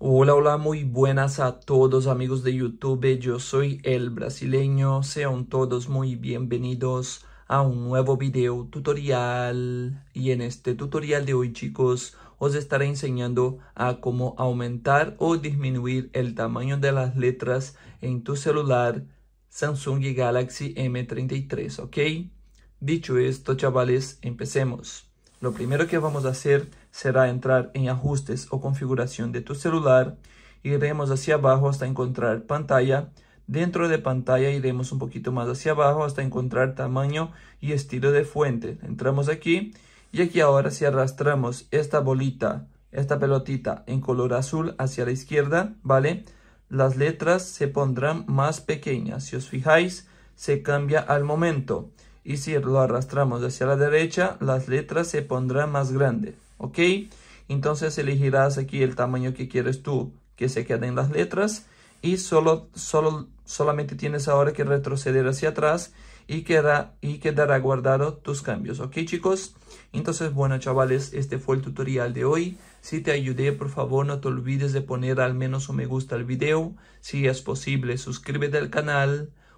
Hola, hola, muy buenas a todos amigos de YouTube, yo soy el brasileño, sean todos muy bienvenidos a un nuevo video tutorial y en este tutorial de hoy chicos os estaré enseñando a cómo aumentar o disminuir el tamaño de las letras en tu celular Samsung Galaxy M33, ¿ok? Dicho esto chavales, empecemos. Lo primero que vamos a hacer será entrar en ajustes o configuración de tu celular. Iremos hacia abajo hasta encontrar pantalla. Dentro de pantalla iremos un poquito más hacia abajo hasta encontrar tamaño y estilo de fuente. Entramos aquí y aquí ahora si arrastramos esta bolita, esta pelotita en color azul hacia la izquierda, ¿vale? Las letras se pondrán más pequeñas. Si os fijáis, se cambia al momento y si lo arrastramos hacia la derecha las letras se pondrán más grandes ok entonces elegirás aquí el tamaño que quieres tú que se queden las letras y solo, solo solamente tienes ahora que retroceder hacia atrás y queda y quedará guardado tus cambios. ¿Ok chicos? Entonces bueno chavales, este fue el tutorial de hoy. Si te ayudé, por favor no te olvides de poner al menos un me gusta al video. Si es posible, suscríbete al canal.